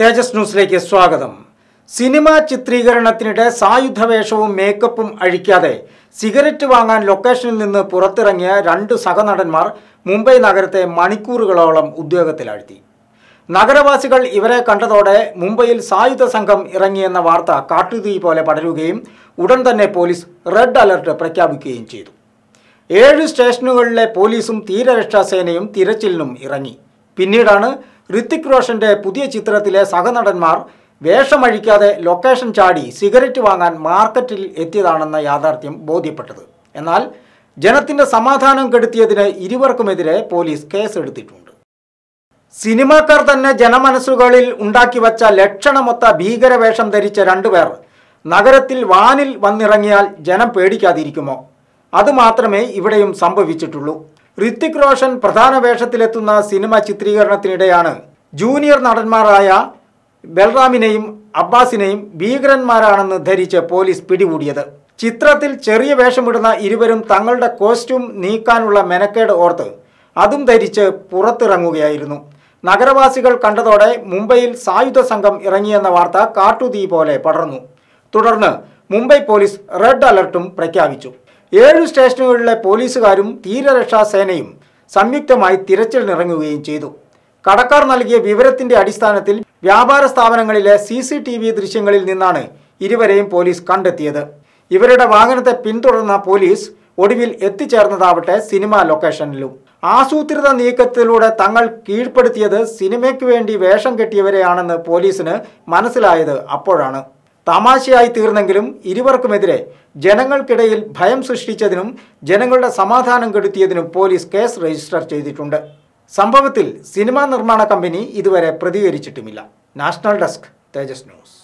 തേജസ് ന്യൂസിലേക്ക് സ്വാഗതം സിനിമ ചിത്രീകരണത്തിനിടെ സായുധ വേഷവും മേക്കപ്പും അഴിക്കാതെ സിഗരറ്റ് വാങ്ങാൻ ലൊക്കേഷനിൽ നിന്ന് പുറത്തിറങ്ങിയ രണ്ട് സഹനടന്മാർ മുംബൈ നഗരത്തെ മണിക്കൂറുകളോളം ഉദ്യോഗത്തിലാഴ്ത്തി നഗരവാസികൾ ഇവരെ കണ്ടതോടെ മുംബൈയിൽ സായുധ സംഘം ഇറങ്ങിയെന്ന വാർത്ത കാട്ടുതീ പോലെ പടരുകയും ഉടൻ തന്നെ പോലീസ് റെഡ് അലർട്ട് പ്രഖ്യാപിക്കുകയും ചെയ്തു ഏഴ് സ്റ്റേഷനുകളിലെ പോലീസും തീരരക്ഷാ സേനയും തിരച്ചിലിനും ഇറങ്ങി പിന്നീടാണ് ഋത്തിക് റോഷന്റെ പുതിയ ചിത്രത്തിലെ സഹനടന്മാർ വേഷമഴിക്കാതെ ലൊക്കേഷൻ ചാടി സിഗരറ്റ് വാങ്ങാൻ മാർക്കറ്റിൽ എത്തിയതാണെന്ന യാഥാർത്ഥ്യം ബോധ്യപ്പെട്ടത് എന്നാൽ ജനത്തിന്റെ സമാധാനം കെടുത്തിയതിന് ഇരുവർക്കുമെതിരെ പോലീസ് കേസെടുത്തിട്ടുണ്ട് സിനിമാക്കാർ തന്നെ ജനമനസ്സുകളിൽ വച്ച ലക്ഷണമൊത്ത ഭീകരവേഷം ധരിച്ച രണ്ടുപേർ നഗരത്തിൽ വാനിൽ വന്നിറങ്ങിയാൽ ജനം പേടിക്കാതിരിക്കുമോ അതുമാത്രമേ ഇവിടെയും സംഭവിച്ചിട്ടുള്ളൂ ഋത്തിക് റോഷൻ പ്രധാന വേഷത്തിലെത്തുന്ന സിനിമ ചിത്രീകരണത്തിനിടെയാണ് ജൂനിയർ നടന്മാരായ ബൽറാമിനെയും അബ്ബാസിനെയും ഭീകരന്മാരാണെന്ന് ധരിച്ച് പോലീസ് പിടികൂടിയത് ചിത്രത്തിൽ ചെറിയ വേഷമിടുന്ന ഇരുവരും തങ്ങളുടെ കോസ്റ്റ്യൂം നീക്കാനുള്ള മെനക്കേട് ഓർത്ത് അതും ധരിച്ച് പുറത്തിറങ്ങുകയായിരുന്നു നഗരവാസികൾ കണ്ടതോടെ മുംബൈയിൽ സായുധ സംഘം ഇറങ്ങിയെന്ന വാർത്ത കാട്ടുതീ പോലെ പടർന്നു തുടർന്ന് മുംബൈ പോലീസ് റെഡ് അലർട്ടും പ്രഖ്യാപിച്ചു ഏഴ് സ്റ്റേഷനുകളിലെ പോലീസുകാരും തീരരക്ഷാസേനയും സംയുക്തമായി തിരച്ചിൽ നിറങ്ങുകയും ചെയ്തു കടക്കാർ നൽകിയ വിവരത്തിന്റെ അടിസ്ഥാനത്തിൽ വ്യാപാര സ്ഥാപനങ്ങളിലെ സി സി ടി വി ദൃശ്യങ്ങളിൽ നിന്നാണ് ഇരുവരെയും പോലീസ് കണ്ടെത്തിയത് ഇവരുടെ വാഹനത്തെ പിന്തുടർന്ന പോലീസ് ഒടുവിൽ എത്തിച്ചേർന്നതാവട്ടെ സിനിമാ ലൊക്കേഷനിലും ആസൂത്രിത നീക്കത്തിലൂടെ തങ്ങൾ കീഴ്പ്പെടുത്തിയത് സിനിമയ്ക്ക് വേണ്ടി വേഷം കെട്ടിയവരെയാണെന്ന് പോലീസിന് മനസ്സിലായത് അപ്പോഴാണ് തമാശയായി തീർന്നെങ്കിലും ഇരുവർക്കുമെതിരെ ജനങ്ങൾക്കിടയിൽ ഭയം സൃഷ്ടിച്ചതിനും ജനങ്ങളുടെ സമാധാനം കെടുത്തിയതിനും പോലീസ് കേസ് രജിസ്റ്റർ ചെയ്തിട്ടുണ്ട് സംഭവത്തിൽ സിനിമാ നിർമ്മാണ കമ്പനി ഇതുവരെ പ്രതികരിച്ചിട്ടുമില്ല നാഷണൽ ഡെസ്ക് തേജസ് ന്യൂസ്